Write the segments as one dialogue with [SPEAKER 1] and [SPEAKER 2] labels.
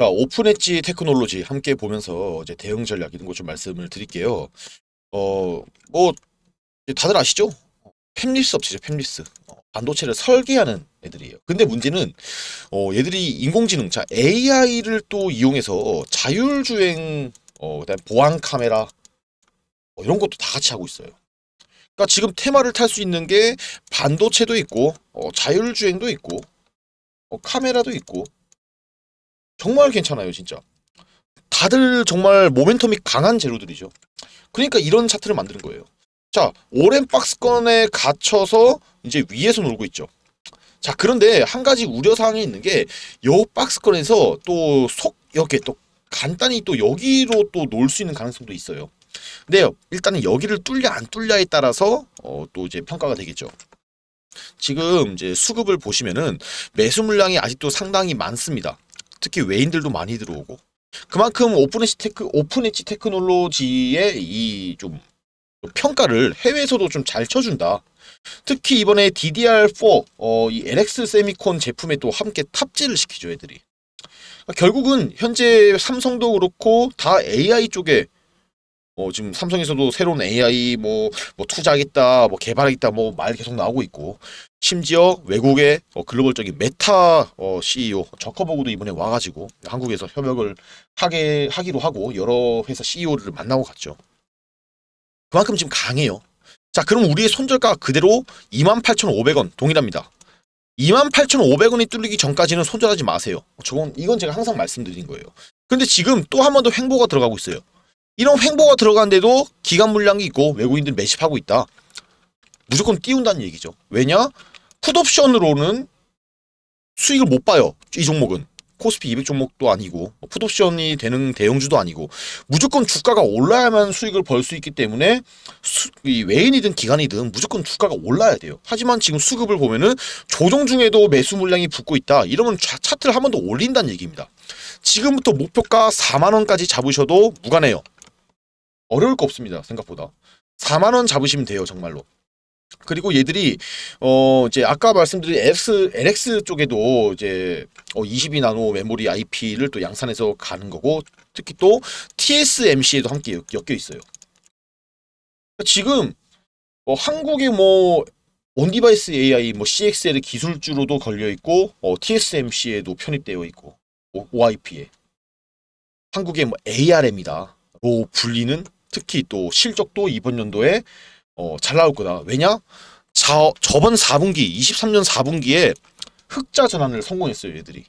[SPEAKER 1] 자, 오픈 엣지 테크놀로지 함께 보면서 이제 대응 전략 이런 것 좀 말씀을 드릴게요. 어, 뭐 다들 아시죠? 팹리스 업체죠, 팹리스. 어, 반도체를 설계하는 애들이에요. 근데 문제는 어, 얘들이 인공지능, 자 AI를 또 이용해서 자율주행, 어, 그다음 보안 카메라 어, 이런 것도 다 같이 하고 있어요. 그니까 지금 테마를 탈 수 있는 게 반도체도 있고 어, 자율주행도 있고 어, 카메라도 있고 정말 괜찮아요 진짜 다들 정말 모멘텀이 강한 재료들이죠 그러니까 이런 차트를 만드는 거예요 자 오랜 박스권에 갇혀서 이제 위에서 놀고 있죠 자 그런데 한 가지 우려사항이 있는 게요 박스권에서 또속 이렇게 또 간단히 또 여기로 또 놀 수 있는 가능성도 있어요 근데 일단은 여기를 뚫려안뚫려에 따라서 어, 또 이제 평가가 되겠죠 지금 이제 수급을 보시면은 매수 물량이 아직도 상당히 많습니다 특히 외인들도 많이 들어오고 그만큼 오픈엣지 테크 오픈엣지 테크놀로지의 이 좀 평가를 해외에서도 좀 잘 쳐준다. 특히 이번에 DDR4 어, 이 LX 세미콘 제품에 또 함께 탑재를 시키죠 애들이. 결국은 현재 삼성도 그렇고 다 AI 쪽에 뭐 지금 삼성에서도 새로운 AI 뭐, 뭐 투자하겠다, 뭐 개발하겠다, 뭐 말 계속 나오고 있고 심지어 외국의 어, 글로벌적인 메타 어, CEO 저커버그도 이번에 와가지고 한국에서 협약을 하게 하기로 하고 여러 회사 CEO를 만나고 갔죠. 그만큼 지금 강해요. 자, 그럼 우리의 손절가 그대로 28,500원 동일합니다. 28,500원이 뚫리기 전까지는 손절하지 마세요. 저건 이건 제가 항상 말씀드린 거예요. 근데 지금 또 한 번 더 횡보가 들어가고 있어요. 이런 횡보가 들어간데도 기간 물량이 있고 외국인들 매집하고 있다. 무조건 띄운다는 얘기죠. 왜냐? 풋옵션으로는 수익을 못 봐요. 이 종목은. 코스피 200 종목도 아니고 뭐 풋옵션이 되는 대형주도 아니고 무조건 주가가 올라야만 수익을 벌 수 있기 때문에 수, 이 외인이든 기간이든 무조건 주가가 올라야 돼요. 하지만 지금 수급을 보면은 조정 중에도 매수 물량이 붙고 있다. 이러면 차트를 한 번 더 올린다는 얘기입니다. 지금부터 목표가 4만원까지 잡으셔도 무관해요. 어려울 거 없습니다. 생각보다. 4만원 잡으시면 돼요. 정말로. 그리고 얘들이 어 이제 아까 말씀드린 LX, LX 쪽에도 이제 어 22나노 메모리 IP를 또 양산해서 가는 거고 특히 또 TSMC에도 함께 엮여 있어요. 지금 어 한국의 뭐 온디바이스 AI, 뭐 CXL 기술주로도 걸려 있고 어 TSMC에도 편입되어 있고 OIP에 한국의 뭐 ARM이다. 로 불리는 특히 또 실적도 이번 연도에 어, 잘 나올 거다. 왜냐? 자, 저번 4분기, 23년 4분기에 흑자 전환을 성공했어요, 얘들이.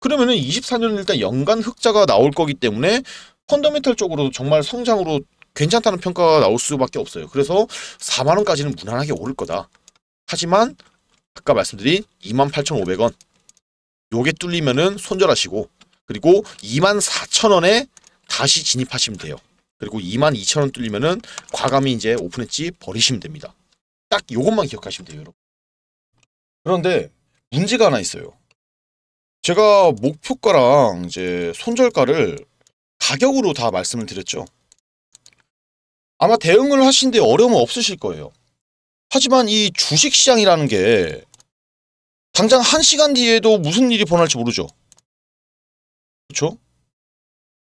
[SPEAKER 1] 그러면은 24년 일단 연간 흑자가 나올 거기 때문에 펀더멘털 쪽으로 정말 성장으로 괜찮다는 평가가 나올 수밖에 없어요. 그래서 4만 원까지는 무난하게 오를 거다. 하지만 아까 말씀드린 28,500원 요게 뚫리면은 손절하시고 그리고 24,000원에 다시 진입하시면 돼요. 그리고 22,000원 뚫리면은 과감히 이제 오픈 했지 버리시면 됩니다. 딱 이것만 기억하시면 돼요, 여러분. 그런데 문제가 하나 있어요. 제가 목표가랑 이제 손절가를 가격으로 다 말씀을 드렸죠. 아마 대응을 하신데 어려움은 없으실 거예요. 하지만 이 주식시장이라는 게 당장 한시간 뒤에도 무슨 일이 벌어날지 모르죠. 그렇죠?